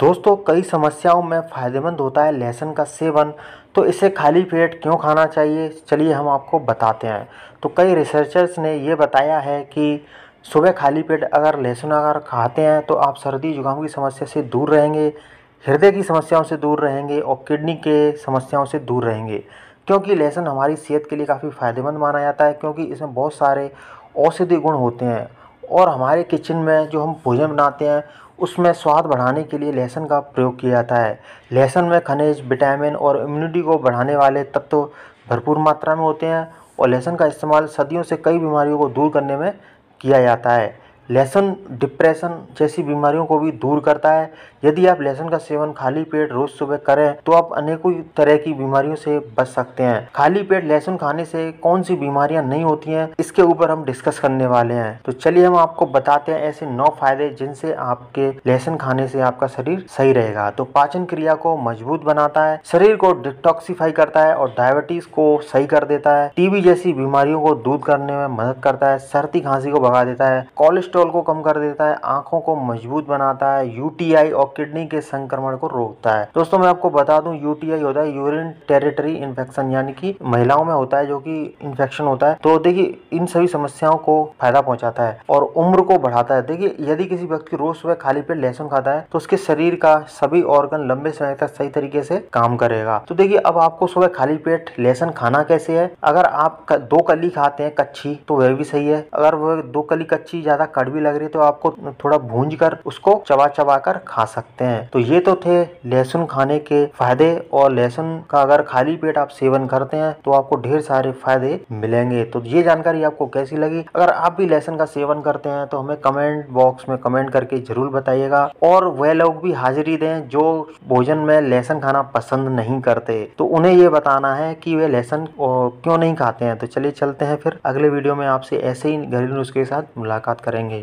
दोस्तों कई समस्याओं में फ़ायदेमंद होता है लहसुन का सेवन तो इसे खाली पेट क्यों खाना चाहिए चलिए हम आपको बताते हैं तो कई रिसर्चर्स ने ये बताया है कि सुबह खाली पेट अगर लहसुन अगर खाते हैं तो आप सर्दी जुकाम की समस्या से दूर रहेंगे हृदय की समस्याओं से दूर रहेंगे और किडनी के समस्याओं से दूर रहेंगे क्योंकि लहसुन हमारी सेहत के लिए काफ़ी फ़ायदेमंद माना जाता है क्योंकि इसमें बहुत सारे औषधि गुण होते हैं और हमारे किचन में जो हम भोजन बनाते हैं उसमें स्वाद बढ़ाने के लिए लहसुन का प्रयोग किया जाता है लहसुन में खनिज विटामिन और इम्यूनिटी को बढ़ाने वाले तत्व भरपूर मात्रा में होते हैं और लहसुन का इस्तेमाल सदियों से कई बीमारियों को दूर करने में किया जाता है लहसुन डिप्रेशन जैसी बीमारियों को भी दूर करता है यदि आप लहसुन का सेवन खाली पेट रोज सुबह करें तो आप अनेकों तरह की बीमारियों से बच सकते हैं खाली पेट लहसुन खाने से कौन सी बीमारियां नहीं होती हैं इसके ऊपर हम डिस्कस करने वाले हैं तो चलिए हम आपको बताते हैं ऐसे नौ फायदे जिनसे आपके लहसुन खाने से आपका शरीर सही रहेगा तो पाचन क्रिया को मजबूत बनाता है शरीर को डिटॉक्सीफाई करता है और डायबिटीज को सही कर देता है टीबी जैसी बीमारियों को दूर करने में मदद करता है सर्दी खांसी को भगा देता है कोलेस्ट्रोल कोलेस्ट्रॉल को कम कर देता है आंखों को मजबूत बनाता है यूटीआई और किडनी के संक्रमण को रोकता है दोस्तों मैं आपको बता दूं यूटीआई होता है यूरिन टेरिटरी इन्फेक्शन यानी कि महिलाओं में होता है जो कि इन्फेक्शन होता है तो देखिए इन सभी समस्याओं को फायदा पहुंचाता है और उम्र को बढ़ाता है देखिए यदि किसी व्यक्ति रोज सुबह खाली पेट लहसुन खाता है तो उसके शरीर का सभी ऑर्गन लंबे समय तक सही तरीके से काम करेगा तो देखिए अब आपको सुबह खाली पेट लहसुन खाना कैसे है अगर आप दो कली खाते हैं कच्ची तो वह भी सही है अगर वह दो कली कच्ची ज्यादा कड़वी भी लग रही है तो आपको थोड़ा भूंज कर उसको चबा चबा कर खा सकते हैं तो ये तो थे लहसुन खाने के फायदे और लहसुन का अगर खाली पेट आप सेवन करते हैं तो आपको ढेर सारे फायदे मिलेंगे तो ये जानकारी आपको कैसी लगी अगर आप भी लहसुन का सेवन करते हैं तो हमें कमेंट बॉक्स में कमेंट करके जरूर बताइएगा और वह लोग भी हाजिरी दें जो भोजन में लहसुन खाना पसंद नहीं करते तो उन्हें ये बताना है कि वे लहसुन क्यों नहीं खाते हैं तो चलिए चलते हैं फिर अगले वीडियो में आपसे ऐसे ही घरेलू नुस्खे के साथ मुलाकात करेंगे